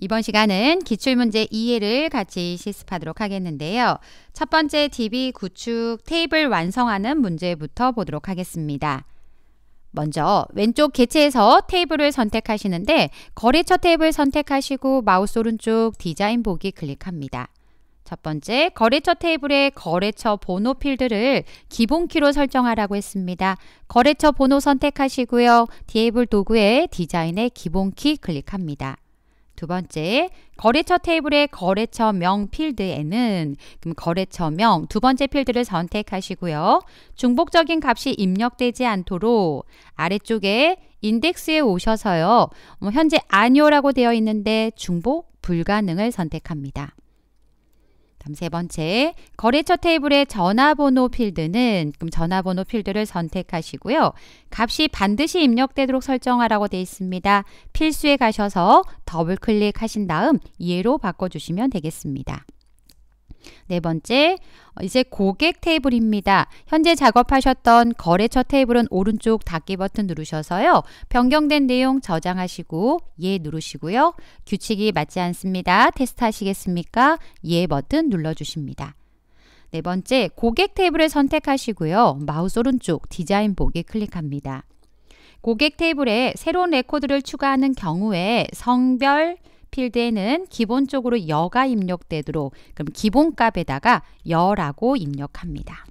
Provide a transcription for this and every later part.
이번 시간은 기출문제 이해를 같이 실습하도록 하겠는데요. 첫 번째 DB 구축 테이블 완성하는 문제부터 보도록 하겠습니다. 먼저 왼쪽 개체에서 테이블을 선택하시는데 거래처 테이블 선택하시고 마우스 오른쪽 디자인 보기 클릭합니다. 첫 번째, 거래처 테이블의 거래처 번호 필드를 기본키로 설정하라고 했습니다. 거래처 번호 선택하시고요. 테이블 도구의 디자인의 기본키 클릭합니다. 두 번째, 거래처 테이블의 거래처명 필드에는 그럼 거래처명 두 번째 필드를 선택하시고요. 중복적인 값이 입력되지 않도록 아래쪽에 인덱스에 오셔서요. 뭐 현재 아니오라고 되어 있는데 중복 불가능을 선택합니다. 그럼 세 번째, 거래처 테이블의 전화번호 필드는 그럼 전화번호 필드를 선택하시고요. 값이 반드시 입력되도록 설정하라고 되어 있습니다. 필수에 가셔서 더블 클릭하신 다음 예로 바꿔주시면 되겠습니다. 네 번째, 어, 이제 고객 테이블입니다. 현재 작업하셨던 거래처 테이블은 오른쪽 닫기 버튼 누르셔서요. 변경된 내용 저장하시고 예 누르시고요. 규칙이 맞지 않습니다. 테스트 하시겠습니까? 예 버튼 눌러주십니다. 네 번째, 고객 테이블을 선택하시고요. 마우스 오른쪽 디자인 보기 클릭합니다. 고객 테이블에 새로운 레코드를 추가하는 경우에 성별, 필드에는 기본적으로 여가 입력되도록 그럼 기본값에다가 여라고 입력합니다.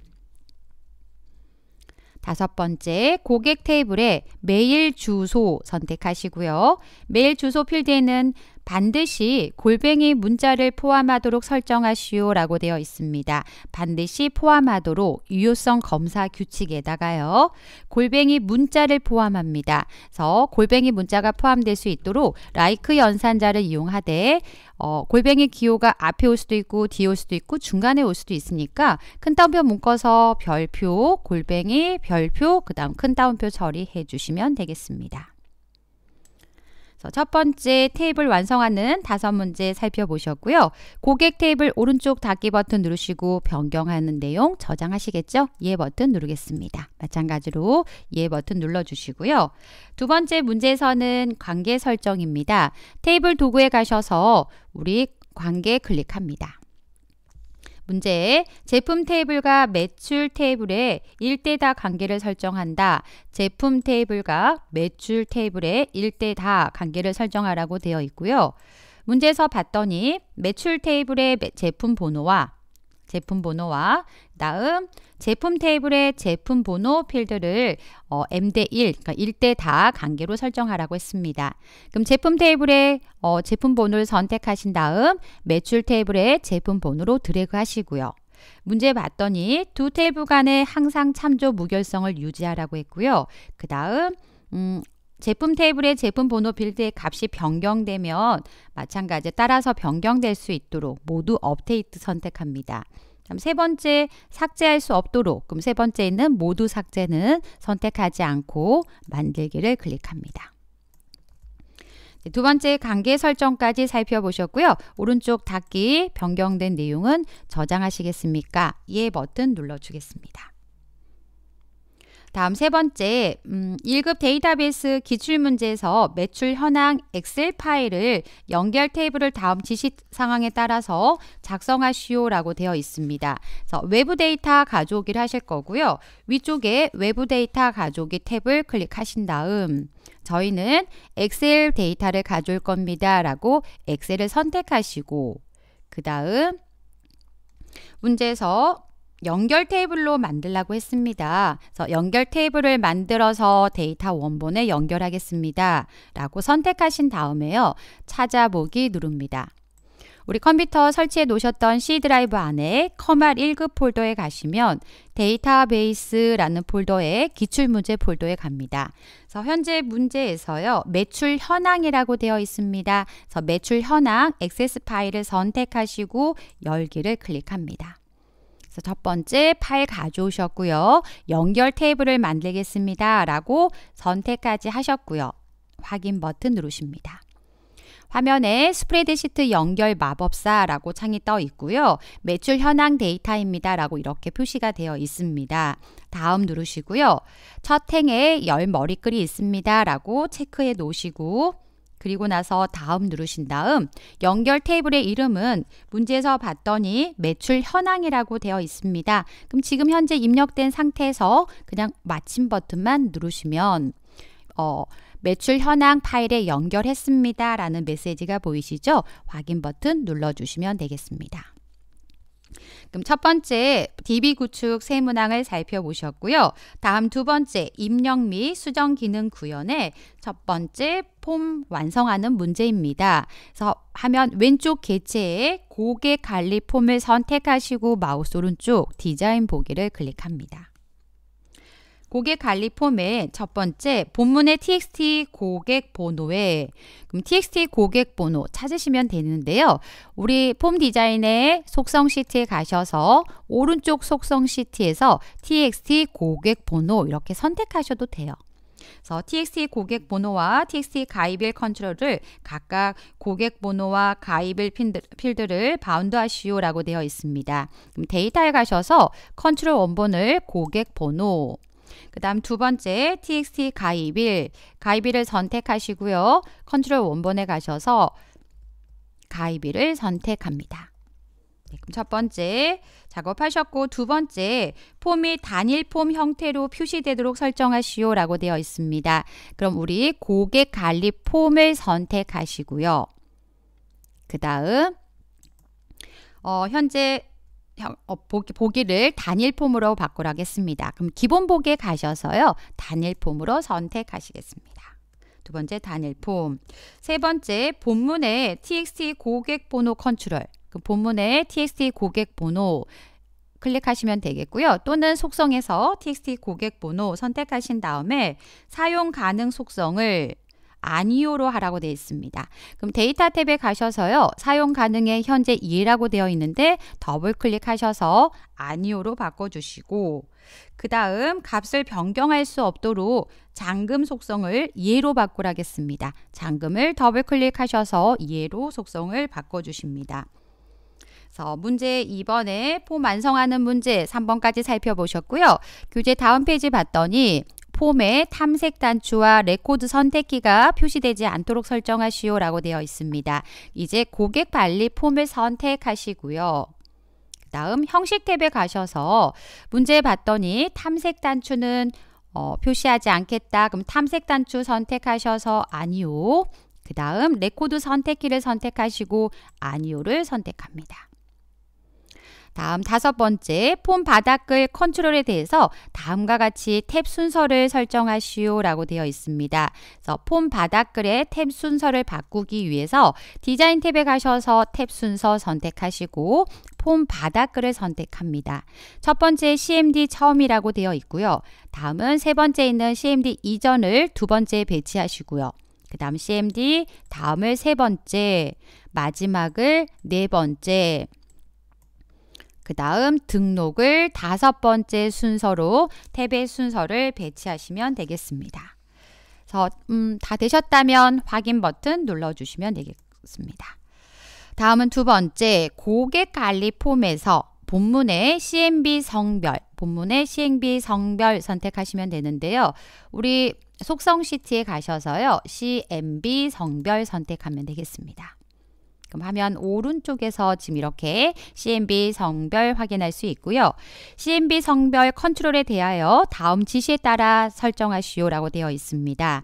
다섯 번째, 고객 테이블에 메일 주소 선택하시고요. 메일 주소 필드에는 반드시 골뱅이 문자를 포함하도록 설정하시오라고 되어 있습니다. 반드시 포함하도록 유효성 검사 규칙에다가요. 골뱅이 문자를 포함합니다. 그래서 골뱅이 문자가 포함될 수 있도록 라이크 연산자를 이용하되 어, 골뱅이 기호가 앞에 올 수도 있고 뒤에 올 수도 있고 중간에 올 수도 있으니까 큰 따옴표 묶어서 별표, 골뱅이, 별표, 그 다음 큰 따옴표 처리해 주시면 되겠습니다. 첫 번째 테이블 완성하는 다섯 문제 살펴보셨고요. 고객 테이블 오른쪽 닫기 버튼 누르시고 변경하는 내용 저장하시겠죠? 예 버튼 누르겠습니다. 마찬가지로 예 버튼 눌러주시고요. 두 번째 문제에서는 관계 설정입니다. 테이블 도구에 가셔서 우리 관계 클릭합니다. 문제. 제품 테이블과 매출 테이블에 일대다 관계를 설정한다. 제품 테이블과 매출 테이블에 일대다 관계를 설정하라고 되어 있고요. 문제에서 봤더니 매출 테이블의 제품 번호와 제품 번호와 다음 제품 테이블의 제품 번호 필드를 어, M 대 1, 그러니까 1 대 다 관계로 설정하라고 했습니다. 그럼 제품 테이블에 어, 제품 번호를 선택하신 다음 매출 테이블에 제품 번호로 드래그 하시고요. 문제 봤더니 두 테이블 간에 항상 참조 무결성을 유지하라고 했고요. 그 다음 음, 제품 테이블의 제품 번호 빌드의 값이 변경되면 마찬가지에 따라서 변경될 수 있도록 모두 업데이트 선택합니다. 그럼 세 번째 삭제할 수 없도록 그럼 세 번째 는 모두 삭제는 선택하지 않고 만들기를 클릭합니다. 네, 두 번째 관계 설정까지 살펴보셨고요. 오른쪽 닫기 변경된 내용은 저장하시겠습니까? 예 버튼 눌러주겠습니다. 다음 세 번째, 음, 1급 데이터베이스 기출문제에서 매출 현황 엑셀 파일을 연결 테이블을 다음 지시 상황에 따라서 작성하시오라고 되어 있습니다. 그래서 외부 데이터 가져오기를 하실 거고요. 위쪽에 외부 데이터 가져오기 탭을 클릭하신 다음 저희는 엑셀 데이터를 가져올 겁니다. 라고 엑셀을 선택하시고 그 다음 문제에서 연결 테이블로 만들라고 했습니다. 그래서 연결 테이블을 만들어서 데이터 원본에 연결하겠습니다. 라고 선택하신 다음에요. 찾아보기 누릅니다. 우리 컴퓨터 설치해 놓으셨던 C 드라이브 안에 커말 1급 폴더에 가시면 데이터베이스라는 폴더에 기출문제 폴더에 갑니다. 그래서 현재 문제에서요. 매출 현황이라고 되어 있습니다. 그래서 매출 현황 액세스 파일을 선택하시고 열기를 클릭합니다. 그래서 첫 번째 파일 가져오셨고요. 연결 테이블을 만들겠습니다. 라고 선택까지 하셨고요. 확인 버튼 누르십니다. 화면에 스프레드시트 연결 마법사라고 창이 떠 있고요. 매출 현황 데이터입니다. 라고 이렇게 표시가 되어 있습니다. 다음 누르시고요. 첫 행에 열 머리글이 있습니다. 라고 체크해 놓으시고 그리고 나서 다음 누르신 다음 연결 테이블의 이름은 문제에서 봤더니 매출 현황이라고 되어 있습니다. 그럼 지금 현재 입력된 상태에서 그냥 마침 버튼만 누르시면 어, 매출 현황 파일에 연결했습니다. 라는 메시지가 보이시죠? 확인 버튼 눌러주시면 되겠습니다. 그럼 첫 번째 DB 구축 세 문항을 살펴보셨고요. 다음 두 번째 입력 및 수정 기능 구현의 첫 번째 폼 완성하는 문제입니다. 그래서 하면 왼쪽 개체에 고객 관리 폼을 선택하시고 마우스 오른쪽 디자인 보기를 클릭합니다. 고객 관리 폼의 첫 번째 본문의 txt 고객 번호에 그럼 txt 고객 번호 찾으시면 되는데요. 우리 폼 디자인의 속성 시트에 가셔서 오른쪽 속성 시트에서 txt 고객 번호 이렇게 선택하셔도 돼요. 그래서 TXT 고객 번호와 TXT 가입일 컨트롤을 각각 고객 번호와 가입일 필드를 바운드하시오라고 되어 있습니다. 그럼 데이터에 가셔서 컨트롤 원본을 고객 번호 그 다음 두 번째 txt 가입일 가입일을 선택하시고요. 컨트롤 원본에 가셔서 가입일을 선택합니다. 그럼 첫 번째 작업하셨고 두 번째 폼이 단일 폼 형태로 표시되도록 설정하시오라고 되어 있습니다. 그럼 우리 고객 관리 폼을 선택하시고요. 그 다음 어, 현재 어, 보기, 보기를 단일 폼으로 바꾸라겠습니다. 그럼 기본 보기에 가셔서요. 단일 폼으로 선택하시겠습니다. 두 번째 단일 폼. 세 번째 본문에 txt 고객 번호 컨트롤. 그본문에 txt 고객 번호 클릭하시면 되겠고요. 또는 속성에서 txt 고객 번호 선택하신 다음에 사용 가능 속성을 아니오로 하라고 되어 있습니다. 그럼 데이터 탭에 가셔서요. 사용 가능의 현재 2라고 되어 있는데 더블 클릭하셔서 아니오로 바꿔주시고 그 다음 값을 변경할 수 없도록 잠금 속성을 예로 바꾸라겠습니다. 잠금을 더블 클릭하셔서 예로 속성을 바꿔주십니다. 그래서 문제 2번에 폼 완성하는 문제 3번까지 살펴보셨고요. 교재 다음 페이지 봤더니 폼에 탐색 단추와 레코드 선택키가 표시되지 않도록 설정하시오 라고 되어 있습니다. 이제 고객 관리 폼을 선택하시고요. 다음 형식 탭에 가셔서 문제 봤더니 탐색 단추는 어, 표시하지 않겠다. 그럼 탐색 단추 선택하셔서 아니오그 다음 레코드 선택키를 선택하시고 아니오를 선택합니다. 다음 다섯 번째, 폰 바닥글 컨트롤에 대해서 다음과 같이 탭 순서를 설정하시오 라고 되어 있습니다. 그래서 폼 바닥글의 탭 순서를 바꾸기 위해서 디자인 탭에 가셔서 탭 순서 선택하시고 폰 바닥글을 선택합니다. 첫 번째 CMD 처음이라고 되어 있고요. 다음은 세 번째 있는 CMD 이전을 두 번째 배치하시고요. 그 다음 CMD, 다음을 세 번째, 마지막을 네 번째, 그 다음 등록을 다섯 번째 순서로 탭의 순서를 배치하시면 되겠습니다. 그래서 음, 다 되셨다면 확인 버튼 눌러주시면 되겠습니다. 다음은 두 번째 고객 관리 폼에서 본문의 CMB 성별, 본문의 CMB 성별 선택하시면 되는데요. 우리 속성 시트에 가셔서요. CMB 성별 선택하면 되겠습니다. 그럼 화면 오른쪽에서 지금 이렇게 CMB 성별 확인할 수 있고요. CMB 성별 컨트롤에 대하여 다음 지시에 따라 설정하시오라고 되어 있습니다.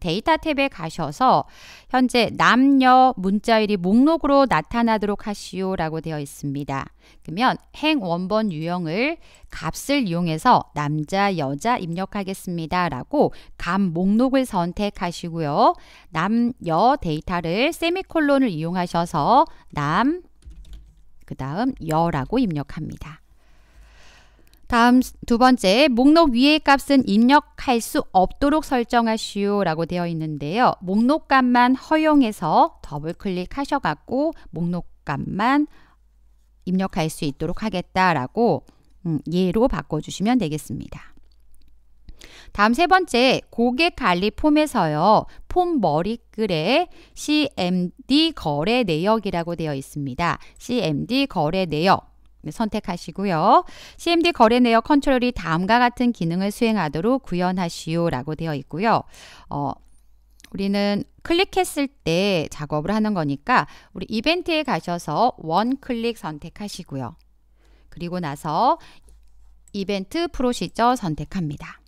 데이터 탭에 가셔서 현재 남녀 문자일이 목록으로 나타나도록 하시오 라고 되어 있습니다. 그러면 행 원본 유형을 값을 이용해서 남자, 여자 입력하겠습니다 라고 값 목록을 선택하시고요. 남녀 데이터를 세미콜론을 이용하셔서 남, 그 다음 여라고 입력합니다. 다음 두 번째, 목록 위의 값은 입력할 수 없도록 설정하시오 라고 되어 있는데요. 목록값만 허용해서 더블 클릭하셔갖고 목록값만 입력할 수 있도록 하겠다라고 음, 예로 바꿔주시면 되겠습니다. 다음 세 번째 고객 관리 폼에서요. 폼 머리글에 CMD 거래 내역이라고 되어 있습니다. CMD 거래 내역 선택하시고요. CMD 거래 내역 컨트롤이 다음과 같은 기능을 수행하도록 구현하시오라고 되어 있고요. 어, 우리는 클릭했을 때 작업을 하는 거니까 우리 이벤트에 가셔서 원클릭 선택하시고요. 그리고 나서 이벤트 프로시저 선택합니다.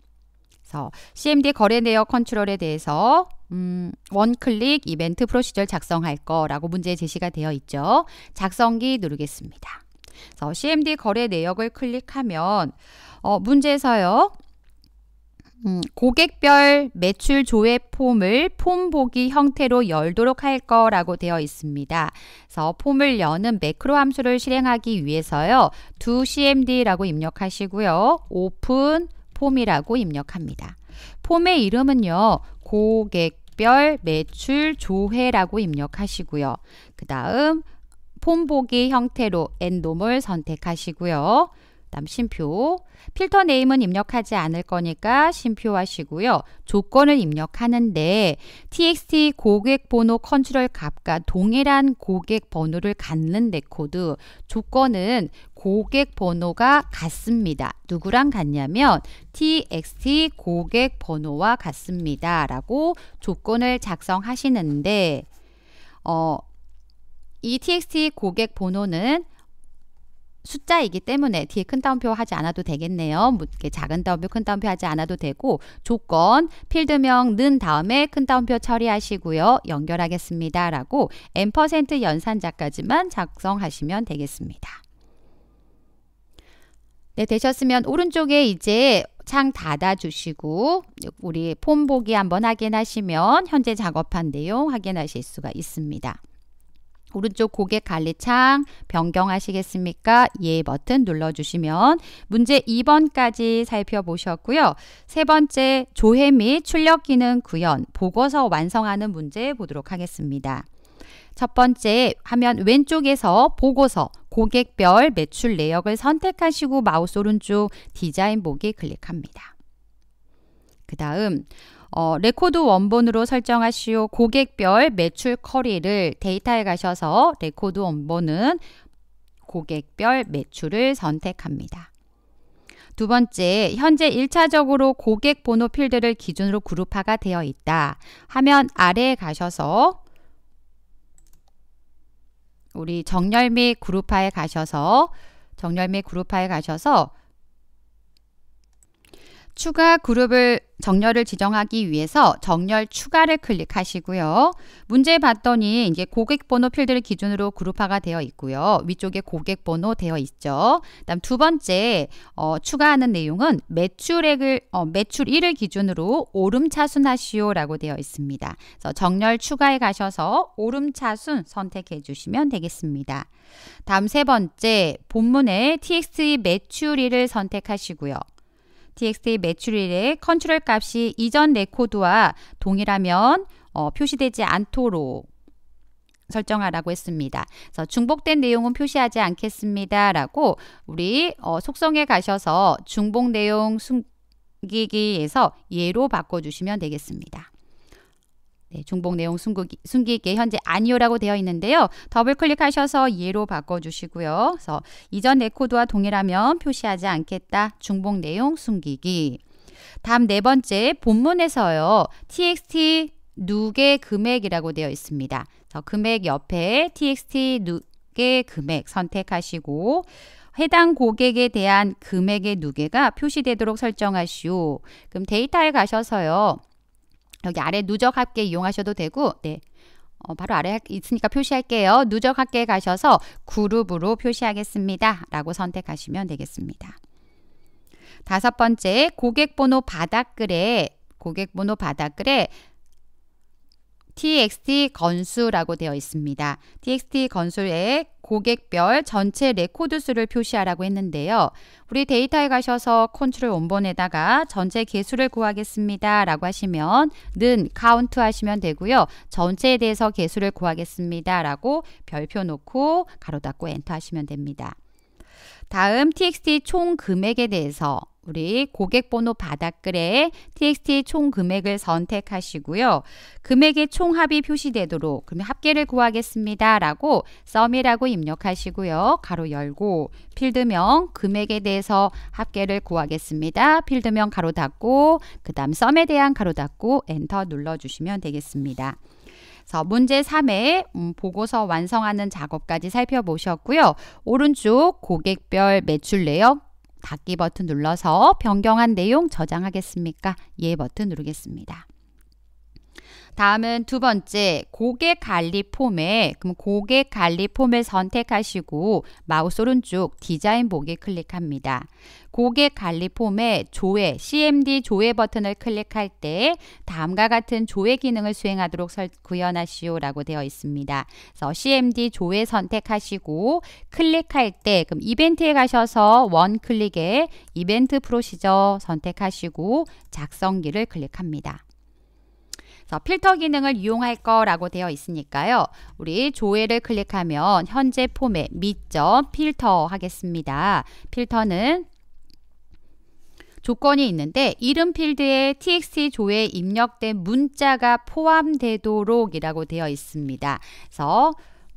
그래서 CMD 거래 내역 컨트롤에 대해서 음, 원클릭 이벤트 프로시저 작성할 거라고 문제 제시가 되어 있죠. 작성기 누르겠습니다. 그래서 CMD 거래 내역을 클릭하면 어, 문제에서요. 음, 고객별 매출 조회 폼을 폼 보기 형태로 열도록 할 거라고 되어 있습니다. 그래서 폼을 여는 매크로 함수를 실행하기 위해서요. 두 CMD라고 입력하시고요. 오픈 폼이라고 입력합니다. 폼의 이름은요. 고객별 매출 조회라고 입력하시고요. 그 다음 폼 보기 형태로 엔돔을 선택하시고요. 다음 심표. 필터 네임은 입력하지 않을 거니까 심표하시고요. 조건을 입력하는데 txt 고객 번호 컨트롤 값과 동일한 고객 번호를 갖는 내 코드 조건은 고객 번호가 같습니다. 누구랑 같냐면 txt 고객 번호와 같습니다. 라고 조건을 작성하시는데 어, 이 txt 고객 번호는 숫자이기 때문에 뒤에 큰 따옴표 하지 않아도 되겠네요. 작은 따옴표, 큰 따옴표 하지 않아도 되고 조건, 필드명 는 다음에 큰 따옴표 처리하시고요. 연결하겠습니다. 라고 n% 연산자까지만 작성하시면 되겠습니다. 네, 되셨으면 오른쪽에 이제 창 닫아주시고 우리 폼 보기 한번 확인하시면 현재 작업한 내용 확인하실 수가 있습니다. 오른쪽 고객 관리창 변경하시겠습니까? 예 버튼 눌러주시면 문제 2번까지 살펴보셨고요. 세 번째 조회 및 출력 기능 구현 보고서 완성하는 문제 보도록 하겠습니다. 첫 번째 화면 왼쪽에서 보고서 고객별 매출 내역을 선택하시고 마우스 오른쪽 디자인 보기 클릭합니다. 그 다음 어, 레코드 원본으로 설정하시오 고객별 매출 커리를 데이터에 가셔서 레코드 원본은 고객별 매출을 선택합니다. 두 번째, 현재 1차적으로 고객 번호 필드를 기준으로 그룹화가 되어 있다 하면 아래에 가셔서 우리 정렬 및 그룹화에 가셔서 정렬 및 그룹화에 가셔서 추가 그룹을 정렬을 지정하기 위해서 정렬 추가를 클릭하시고요. 문제 봤더니 이제 고객 번호 필드를 기준으로 그룹화가 되어 있고요. 위쪽에 고객 번호 되어 있죠. 그다음 두 번째 어, 추가하는 내용은 매출액을 어, 매출일을 기준으로 오름차순하시오라고 되어 있습니다. 그래서 정렬 추가에 가셔서 오름차순 선택해 주시면 되겠습니다. 다음 세 번째 본문에 txt 매출일을 선택하시고요. t x 의 매출일에 컨트롤 값이 이전 레코드와 동일하면 어, 표시되지 않도록 설정하라고 했습니다. 그래서 중복된 내용은 표시하지 않겠습니다. 라고 우리 어, 속성에 가셔서 중복 내용 숨기기에서 예로 바꿔주시면 되겠습니다. 네, 중복 내용 숨기, 숨기기 현재 아니요라고 되어 있는데요. 더블 클릭하셔서 예로 바꿔주시고요. 그래서 이전 레코드와 동일하면 표시하지 않겠다. 중복 내용 숨기기. 다음 네 번째 본문에서요. txt 누계 금액이라고 되어 있습니다. 그래서 금액 옆에 txt 누계 금액 선택하시고 해당 고객에 대한 금액의 누계가 표시되도록 설정하시오. 그럼 데이터에 가셔서요. 여기 아래 누적 합계 이용하셔도 되고 네. 어, 바로 아래 있으니까 표시할게요. 누적 합계에 가셔서 그룹으로 표시하겠습니다. 라고 선택하시면 되겠습니다. 다섯 번째 고객번호 바닥글에 고객번호 바닥글에 txt 건수라고 되어 있습니다. txt 건수에 고객별 전체 레코드 수를 표시하라고 했는데요. 우리 데이터에 가셔서 컨트롤 원본에다가 전체 개수를 구하겠습니다. 라고 하시면 는 카운트 하시면 되고요. 전체에 대해서 개수를 구하겠습니다. 라고 별표 놓고 가로 닫고 엔터 하시면 됩니다. 다음 txt 총 금액에 대해서 우리 고객번호 바닥글에 txt 총 금액을 선택하시고요. 금액의 총합이 표시되도록 그러면 합계를 구하겠습니다. 라고 썸이라고 입력하시고요. 가로 열고 필드명 금액에 대해서 합계를 구하겠습니다. 필드명 가로 닫고 그 다음 썸에 대한 가로 닫고 엔터 눌러주시면 되겠습니다. 문제 3에 음, 보고서 완성하는 작업까지 살펴보셨고요. 오른쪽 고객별 매출 내역 닫기 버튼 눌러서 변경한 내용 저장하겠습니까? 예 버튼 누르겠습니다. 다음은 두 번째 고객 관리 폼에 그럼 고객 관리 폼을 선택하시고 마우스 오른쪽 디자인 보기 클릭합니다. 고객 관리 폼에 조회 CMD 조회 버튼을 클릭할 때 다음과 같은 조회 기능을 수행하도록 설, 구현하시오라고 되어 있습니다. 그래서 CMD 조회 선택하시고 클릭할 때 그럼 이벤트에 가셔서 원 클릭에 이벤트 프로시저 선택하시고 작성기를 클릭합니다. 자, 필터 기능을 이용할 거라고 되어 있으니까요. 우리 조회를 클릭하면 현재 포맷 미점 필터 하겠습니다. 필터는 조건이 있는데 이름 필드에 txt 조회 입력된 문자가 포함되도록 이라고 되어 있습니다. 그래서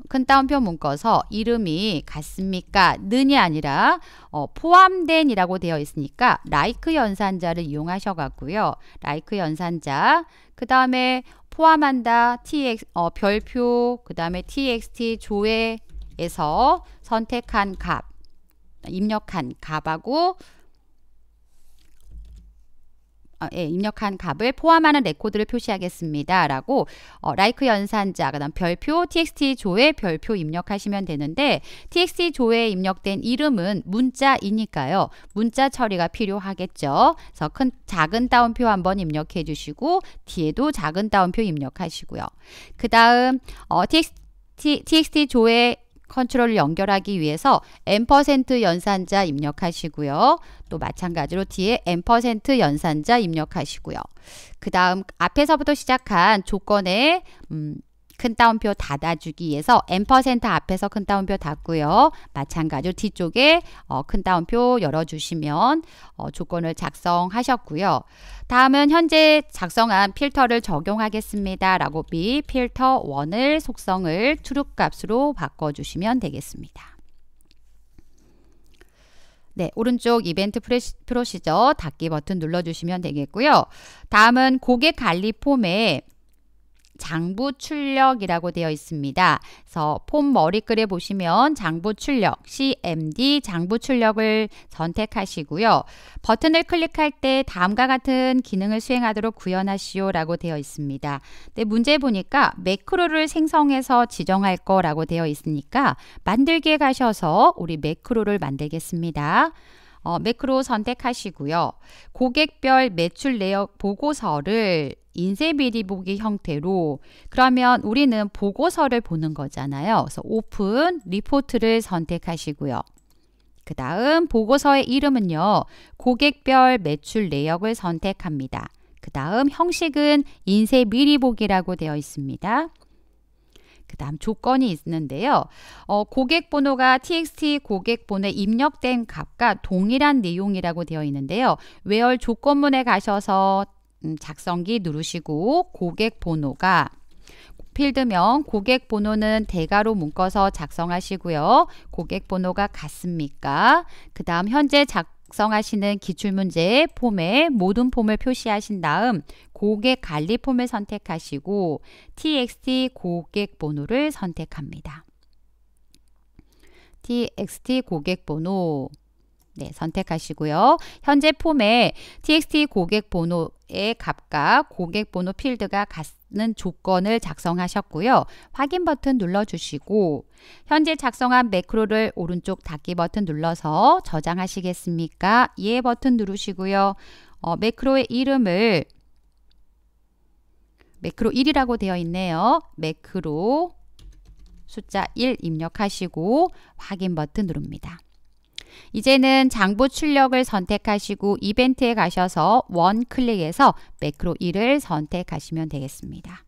큰 따옴표 묶어서 이름이 같습니까? 는이 아니라 어, 포함된 이라고 되어 있으니까 like 연산자를 이용하셔 갖고요. like 연산자 그 다음에 포함한다 tx 어, 별표 그 다음에 txt 조회에서 선택한 값 입력한 값하고 어, 예, 입력한 값을 포함하는 레코드를 표시하겠습니다. 라고 어, 라이크 연산자, 그 다음 별표, txt 조에 별표 입력하시면 되는데 txt 조에 입력된 이름은 문자이니까요. 문자 처리가 필요하겠죠. 그래서 큰 작은 따옴표 한번 입력해 주시고 뒤에도 작은 따옴표 입력하시고요. 그 다음 어, txt txt 조에 컨트롤을 연결하기 위해서 n% 연산자 입력하시고요. 또 마찬가지로 뒤에 n% 연산자 입력하시고요. 그 다음 앞에서부터 시작한 조건의 음, 큰 따옴표 닫아주기위해서 n% 앞에서 큰 따옴표 닫고요. 마찬가지로 뒤쪽에 어, 큰 따옴표 열어주시면 어, 조건을 작성하셨고요. 다음은 현재 작성한 필터를 적용하겠습니다. 라고 비 필터 1을 속성을 t r 값으로 바꿔주시면 되겠습니다. 네, 오른쪽 이벤트 프 프로시저 닫기 버튼 눌러주시면 되겠고요. 다음은 고객 관리 폼에 장부 출력이라고 되어 있습니다. 그래서 폼 머리글에 보시면 장부 출력, CMD 장부 출력을 선택하시고요. 버튼을 클릭할 때 다음과 같은 기능을 수행하도록 구현하시오 라고 되어 있습니다. 근데 문제 보니까 매크로를 생성해서 지정할 거라고 되어 있으니까 만들기에 가셔서 우리 매크로를 만들겠습니다. 어, 매크로 선택하시고요. 고객별 매출 내역 보고서를 인쇄 미리 보기 형태로 그러면 우리는 보고서를 보는 거잖아요. 그래서 오픈 리포트를 선택하시고요. 그 다음 보고서의 이름은요. 고객별 매출 내역을 선택합니다. 그 다음 형식은 인쇄 미리 보기라고 되어 있습니다. 그 다음 조건이 있는데요. 어, 고객 번호가 txt 고객 번호에 입력된 값과 동일한 내용이라고 되어 있는데요. 외열 조건문에 가셔서 음, 작성기 누르시고 고객 번호가 필드명 고객 번호는 대괄호 묶어서 작성하시고요. 고객 번호가 같습니까? 그 다음 현재 작 작성하시는 기출문제의 폼에 모든 폼을 표시하신 다음 고객 관리 폼을 선택하시고 txt 고객 번호를 선택합니다. txt 고객 번호 네, 선택하시고요. 현재 폼에 txt 고객 번호의 값과 고객 번호 필드가 같습니다. 는 조건을 작성하셨고요. 확인 버튼 눌러주시고 현재 작성한 매크로를 오른쪽 닫기 버튼 눌러서 저장하시겠습니까? 예 버튼 누르시고요. 어, 매크로의 이름을 매크로 1이라고 되어 있네요. 매크로 숫자 1 입력하시고 확인 버튼 누릅니다. 이제는 장부 출력을 선택하시고 이벤트에 가셔서 원 클릭에서 매크로 1을 선택하시면 되겠습니다.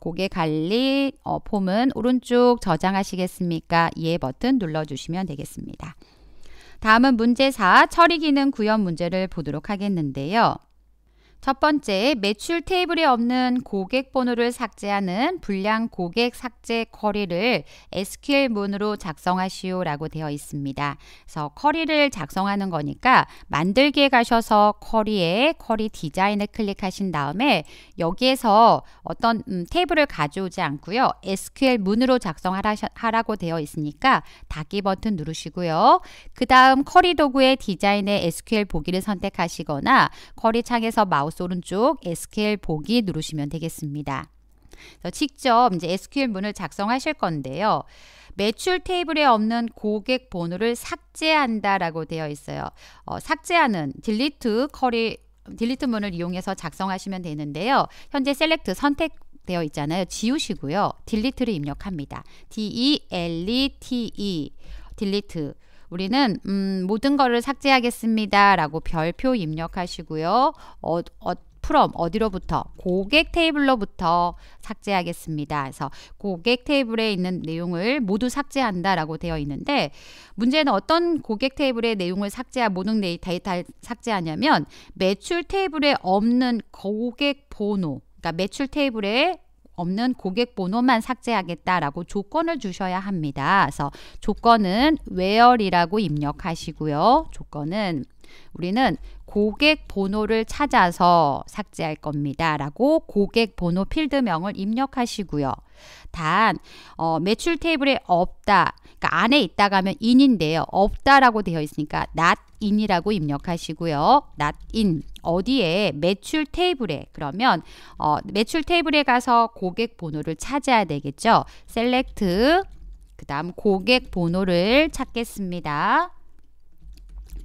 고객 관리 어, 폼은 오른쪽 저장하시겠습니까? 예 버튼 눌러주시면 되겠습니다. 다음은 문제 4 처리 기능 구현 문제를 보도록 하겠는데요. 첫 번째, 매출 테이블에 없는 고객 번호를 삭제하는 불량 고객 삭제 커리를 SQL 문으로 작성하시오 라고 되어 있습니다. 그래서 커리를 작성하는 거니까 만들기에 가셔서 커리에 커리 디자인을 클릭하신 다음에 여기에서 어떤 음, 테이블을 가져오지 않고요. SQL 문으로 작성하라고 되어 있으니까 닫기 버튼 누르시고요. 그 다음 커리 도구의 디자인의 SQL 보기를 선택하시거나 커리 창에서 마우스 마우스 오른쪽 SQL 보기 누르시면 되겠습니다. 직접 이제 SQL 문을 작성하실 건데요. 매출 테이블에 없는 고객 번호를 삭제한다라고 되어 있어요. 어, 삭제하는 딜리트 커리 딜리트 문을 이용해서 작성하시면 되는데요. 현재 셀렉트 선택 되어 있잖아요. 지우시고요. 딜리트를 입력합니다. D E L E T E 딜리트 우리는 음, 모든 거를 삭제하겠습니다라고 별표 입력하시고요. 어, 어, 프롬 어디로부터 고객 테이블로부터 삭제하겠습니다. 그래서 고객 테이블에 있는 내용을 모두 삭제한다라고 되어 있는데 문제는 어떤 고객 테이블의 내용을 삭제하 모든 데이터를 삭제하냐면 매출 테이블에 없는 고객 번호 그러니까 매출 테이블에 없는 고객 번호만 삭제하겠다라고 조건을 주셔야 합니다. 그래서 조건은 where이라고 입력하시고요. 조건은 우리는 고객 번호를 찾아서 삭제할 겁니다. 라고 고객 번호 필드명을 입력하시고요. 단, 어, 매출 테이블에 없다. 그러니까 안에 있다 가면 in인데요. 없다라고 되어 있으니까 not in이라고 입력하시고요. not in. 어디에 매출 테이블에 그러면 어, 매출 테이블에 가서 고객 번호를 찾아야 되겠죠. select 그 다음 고객 번호를 찾겠습니다.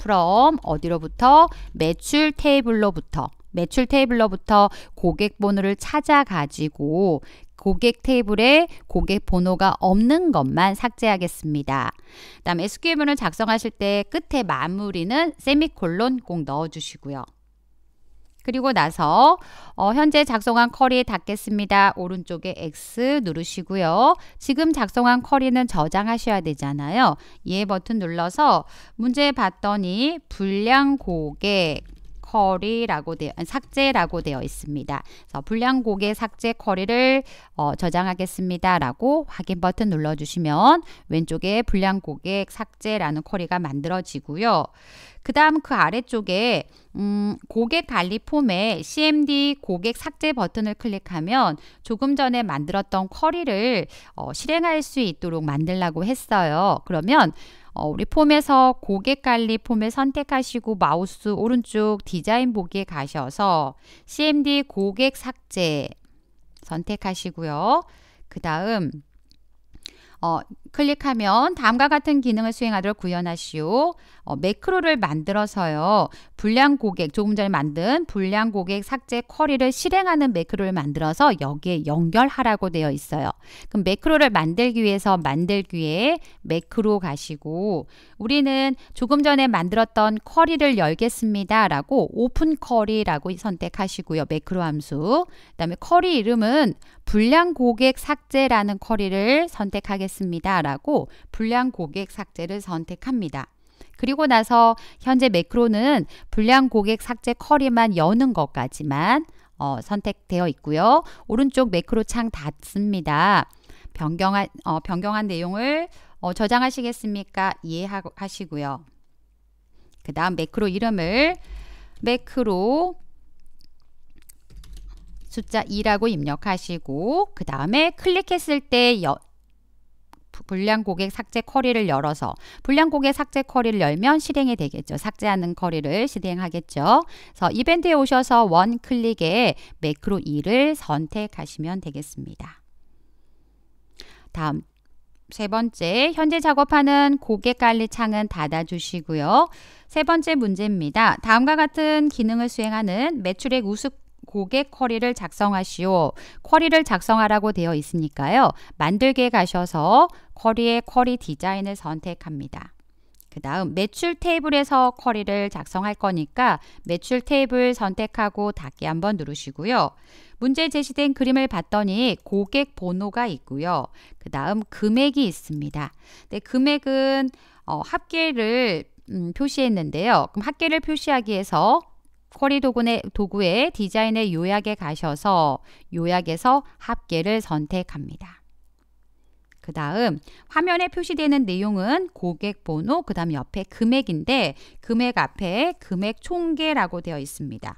from 어디로부터 매출 테이블로부터 매출 테이블로부터 고객 번호를 찾아 가지고 고객 테이블에 고객 번호가 없는 것만 삭제하겠습니다. 그다음 SQL문을 작성하실 때 끝에 마무리는 세미콜론 꼭 넣어 주시고요. 그리고 나서 어, 현재 작성한 쿼리에 닿겠습니다. 오른쪽에 X 누르시고요. 지금 작성한 쿼리는 저장하셔야 되잖아요. 예 버튼 눌러서 문제 봤더니 불량 고객 커리라고 되어 삭제라고 되어 있습니다. 그래서 불량곡의 삭제 커리를 어, 저장하겠습니다라고 확인 버튼 눌러주시면 왼쪽에 불량곡의 삭제라는 커리가 만들어지고요. 그 다음 그 아래쪽에 음, 고객 관리 폼에 CMD 고객 삭제 버튼을 클릭하면 조금 전에 만들었던 커리를 어, 실행할 수 있도록 만들라고 했어요. 그러면 어, 우리 폼에서 고객 관리 폼을 선택하시고 마우스 오른쪽 디자인 보기에 가셔서 CMD 고객 삭제 선택하시고요. 그 다음 어, 클릭하면 다음과 같은 기능을 수행하도록 구현하시오. 어, 매크로를 만들어서요. 불량 고객, 조금 전에 만든 불량 고객 삭제 쿼리를 실행하는 매크로를 만들어서 여기에 연결하라고 되어 있어요. 그럼 매크로를 만들기 위해서 만들기에 매크로 가시고 우리는 조금 전에 만들었던 쿼리를 열겠습니다. 라고 오픈 쿼리라고 선택하시고요. 매크로 함수. 그 다음에 쿼리 이름은 불량 고객 삭제라는 쿼리를 선택하겠습니다. 라고 불량 고객 삭제를 선택합니다. 그리고 나서 현재 매크로는 불량 고객 삭제 커리만 여는 것까지만 어, 선택되어 있고요. 오른쪽 매크로 창 닫습니다. 변경한, 어, 변경한 내용을 어, 저장하시겠습니까? 이해하시고요. 그 다음 매크로 이름을 매크로 숫자 2라고 입력하시고 그 다음에 클릭했을 때 여, 불량 고객 삭제 커리를 열어서 불량 고객 삭제 커리를 열면 실행이 되겠죠. 삭제하는 커리를 실행하겠죠. 그래서 이벤트에 오셔서 원 클릭에 매크로 2를 선택하시면 되겠습니다. 다음 세 번째, 현재 작업하는 고객 관리 창은 닫아주시고요. 세 번째 문제입니다. 다음과 같은 기능을 수행하는 매출액 우수 고객 쿼리를 작성하시오. 쿼리를 작성하라고 되어 있으니까요. 만들기에 가셔서 쿼리의 쿼리 디자인을 선택합니다. 그 다음 매출 테이블에서 쿼리를 작성할 거니까 매출 테이블 선택하고 닫기 한번 누르시고요. 문제 제시된 그림을 봤더니 고객 번호가 있고요. 그 다음 금액이 있습니다. 네, 금액은 어, 합계를 음, 표시했는데요. 그럼 합계를 표시하기 위해서 커리 도구의, 도구의 디자인의 요약에 가셔서 요약에서 합계를 선택합니다. 그 다음 화면에 표시되는 내용은 고객 번호, 그 다음 옆에 금액인데 금액 앞에 금액 총계라고 되어 있습니다.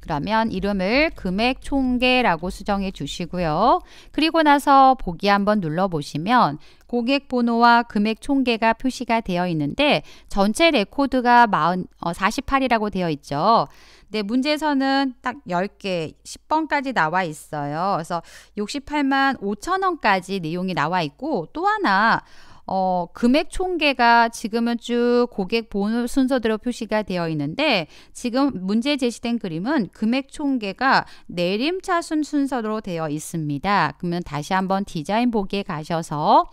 그러면 이름을 금액 총계라고 수정해 주시고요. 그리고 나서 보기 한번 눌러보시면 고객 번호와 금액 총계가 표시가 되어 있는데 전체 레코드가 40, 어, 48이라고 되어 있죠. 근 네, 문제에서는 딱 10개, 10번까지 나와 있어요. 그래서 68만 5천 원까지 내용이 나와 있고 또 하나 어, 금액 총계가 지금은 쭉 고객 보호 순서대로 표시가 되어 있는데 지금 문제 제시된 그림은 금액 총계가 내림차순 순서로 되어 있습니다. 그러면 다시 한번 디자인 보기에 가셔서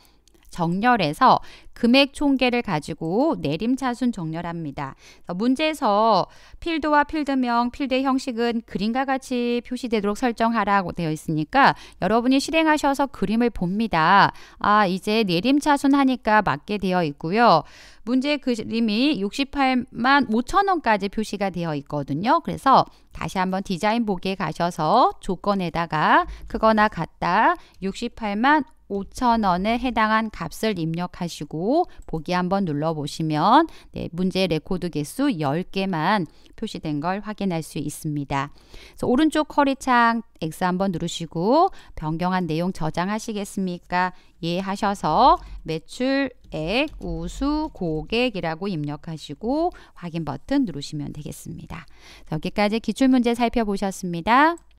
정렬해서 금액 총계를 가지고 내림차순 정렬합니다. 문제에서 필드와 필드명, 필드의 형식은 그림과 같이 표시되도록 설정하라고 되어 있으니까 여러분이 실행하셔서 그림을 봅니다. 아, 이제 내림차순 하니까 맞게 되어 있고요. 문제 그림이 68만 5천원까지 표시가 되어 있거든요. 그래서 다시 한번 디자인 보기에 가셔서 조건에다가 크거나 같다 68만 5,000원에 해당한 값을 입력하시고 보기 한번 눌러보시면 네, 문제 레코드 개수 10개만 표시된 걸 확인할 수 있습니다. 그래서 오른쪽 커리창 X 한번 누르시고 변경한 내용 저장하시겠습니까? 예 하셔서 매출액 우수 고객이라고 입력하시고 확인 버튼 누르시면 되겠습니다. 여기까지 기출문제 살펴보셨습니다.